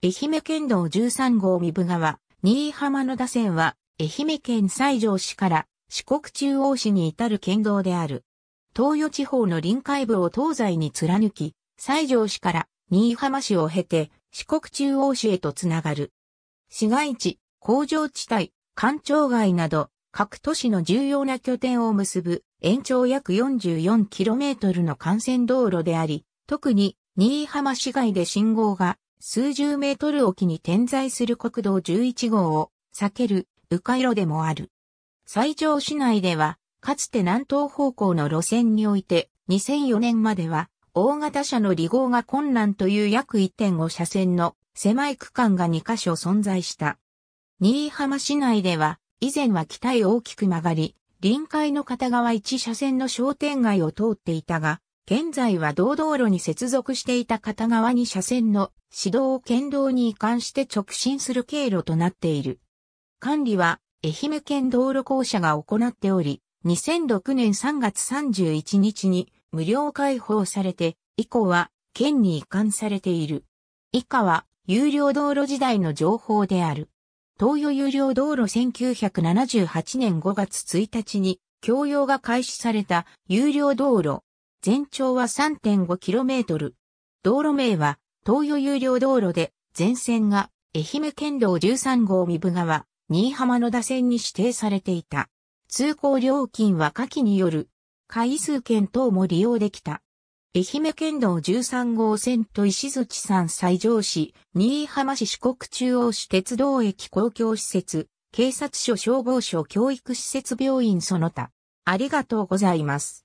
愛媛県道13号三部川、新居浜の打線は、愛媛県西条市から四国中央市に至る県道である。東予地方の臨海部を東西に貫き、西条市から新居浜市を経て四国中央市へとつながる。市街地、工場地帯、官庁街など各都市の重要な拠点を結ぶ延長約 44km の幹線道路であり、特に新居浜市街で信号が数十メートル沖に点在する国道11号を避ける迂回路でもある。西条市内では、かつて南東方向の路線において、2004年までは、大型車の離合が困難という約1.5車線の狭い区間が2カ所存在した。新居浜市内では、以前は北へ大きく曲がり、臨海の片側1車線の商店街を通っていたが、現在は道道路に接続していた片側に車線の指導を県道に移管して直進する経路となっている。管理は愛媛県道路公社が行っており、2006年3月31日に無料開放されて、以降は県に移管されている。以下は有料道路時代の情報である。東予有料道路1978年5月1日に共用が開始された有料道路全長は 3.5km。道路名は東予有料道路で全線が愛媛県道13号三部川、新居浜の打線に指定されていた。通行料金は下記による回数券等も利用できた。愛媛県道13号線と石槌山西条市、新居浜市四国中央市鉄道駅公共施設、警察署消防署教育施設病院その他。ありがとうございます。